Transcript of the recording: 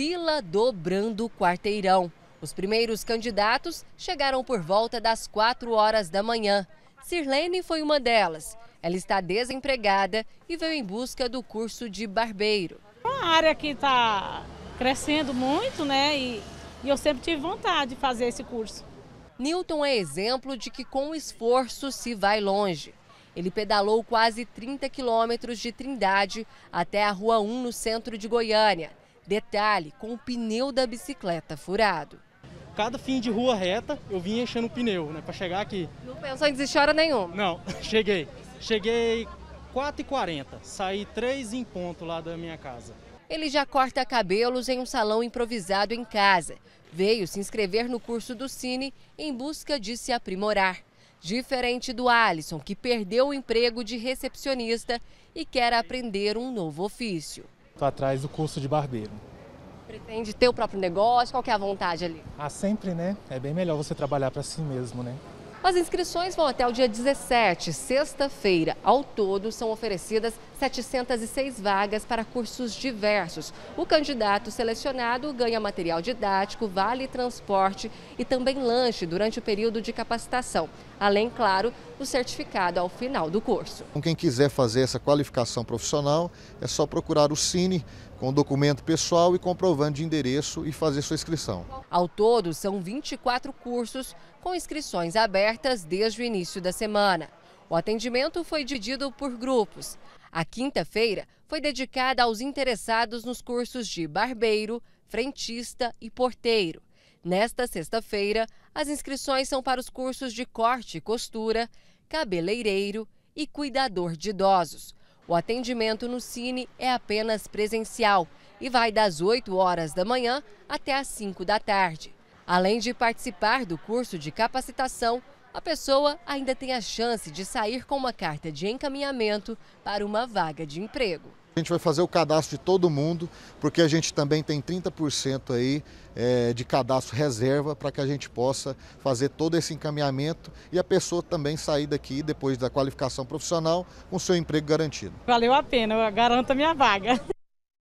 fila dobrando o quarteirão. Os primeiros candidatos chegaram por volta das 4 horas da manhã. Sirlene foi uma delas. Ela está desempregada e veio em busca do curso de barbeiro. Uma área que está crescendo muito, né? E, e eu sempre tive vontade de fazer esse curso. Newton é exemplo de que com esforço se vai longe. Ele pedalou quase 30 quilômetros de Trindade até a Rua 1, no centro de Goiânia. Detalhe, com o pneu da bicicleta furado. Cada fim de rua reta, eu vim enchendo o pneu, né, para chegar aqui. Não pensou em desistir hora nenhuma? Não, cheguei. Cheguei 4h40, saí 3 em ponto lá da minha casa. Ele já corta cabelos em um salão improvisado em casa. Veio se inscrever no curso do Cine em busca de se aprimorar. Diferente do Alisson, que perdeu o emprego de recepcionista e quer aprender um novo ofício. Estou atrás do curso de barbeiro. Pretende ter o próprio negócio? Qual que é a vontade ali? Ah, sempre, né? É bem melhor você trabalhar para si mesmo, né? As inscrições vão até o dia 17, sexta-feira. Ao todo, são oferecidas 706 vagas para cursos diversos. O candidato selecionado ganha material didático, vale transporte e também lanche durante o período de capacitação. Além, claro, do certificado ao final do curso. Então, quem quiser fazer essa qualificação profissional, é só procurar o Cine com documento pessoal e comprovante de endereço e fazer sua inscrição. Ao todo, são 24 cursos com inscrições abertas abertas desde o início da semana. O atendimento foi dividido por grupos. A quinta-feira foi dedicada aos interessados nos cursos de barbeiro, frentista e porteiro. Nesta sexta-feira, as inscrições são para os cursos de corte e costura, cabeleireiro e cuidador de idosos. O atendimento no Cine é apenas presencial e vai das 8 horas da manhã até as 5 da tarde. Além de participar do curso de capacitação, a pessoa ainda tem a chance de sair com uma carta de encaminhamento para uma vaga de emprego. A gente vai fazer o cadastro de todo mundo, porque a gente também tem 30% aí é, de cadastro reserva para que a gente possa fazer todo esse encaminhamento e a pessoa também sair daqui depois da qualificação profissional com seu emprego garantido. Valeu a pena, eu garanto a minha vaga.